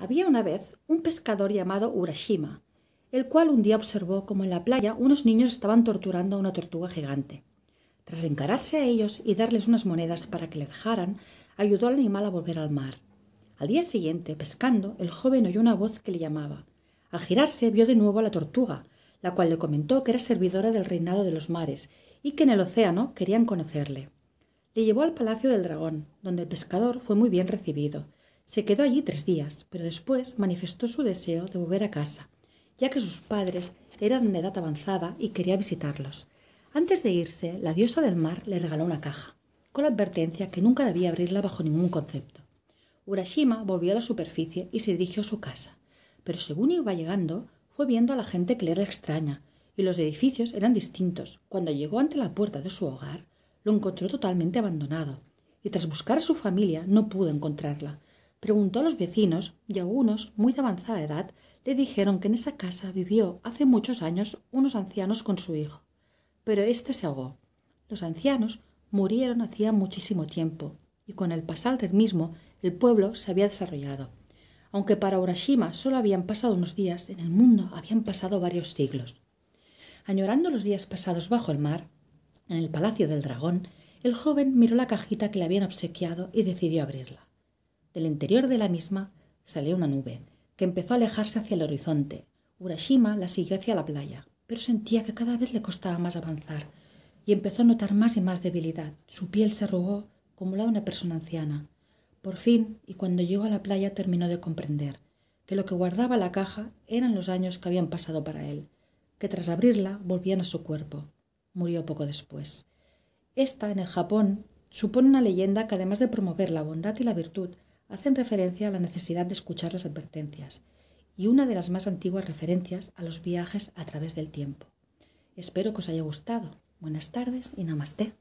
Había una vez un pescador llamado Urashima, el cual un día observó como en la playa unos niños estaban torturando a una tortuga gigante. Tras encararse a ellos y darles unas monedas para que le dejaran, ayudó al animal a volver al mar. Al día siguiente, pescando, el joven oyó una voz que le llamaba. Al girarse vio de nuevo a la tortuga, la cual le comentó que era servidora del reinado de los mares y que en el océano querían conocerle. Le llevó al palacio del dragón, donde el pescador fue muy bien recibido, se quedó allí tres días, pero después manifestó su deseo de volver a casa, ya que sus padres eran de edad avanzada y quería visitarlos. Antes de irse, la diosa del mar le regaló una caja, con la advertencia que nunca debía abrirla bajo ningún concepto. Urashima volvió a la superficie y se dirigió a su casa, pero según iba llegando, fue viendo a la gente que le era extraña, y los edificios eran distintos. Cuando llegó ante la puerta de su hogar, lo encontró totalmente abandonado, y tras buscar a su familia no pudo encontrarla, preguntó a los vecinos y algunos, muy de avanzada edad, le dijeron que en esa casa vivió hace muchos años unos ancianos con su hijo. Pero este se ahogó. Los ancianos murieron hacía muchísimo tiempo, y con el pasar del mismo el pueblo se había desarrollado. Aunque para Urashima solo habían pasado unos días, en el mundo habían pasado varios siglos. Añorando los días pasados bajo el mar, en el Palacio del Dragón, el joven miró la cajita que le habían obsequiado y decidió abrirla. Del interior de la misma salió una nube, que empezó a alejarse hacia el horizonte. Urashima la siguió hacia la playa, pero sentía que cada vez le costaba más avanzar, y empezó a notar más y más debilidad. Su piel se arrugó como la de una persona anciana. Por fin, y cuando llegó a la playa, terminó de comprender que lo que guardaba la caja eran los años que habían pasado para él, que tras abrirla volvían a su cuerpo. Murió poco después. Esta, en el Japón, supone una leyenda que además de promover la bondad y la virtud, hacen referencia a la necesidad de escuchar las advertencias y una de las más antiguas referencias a los viajes a través del tiempo. Espero que os haya gustado. Buenas tardes y namaste.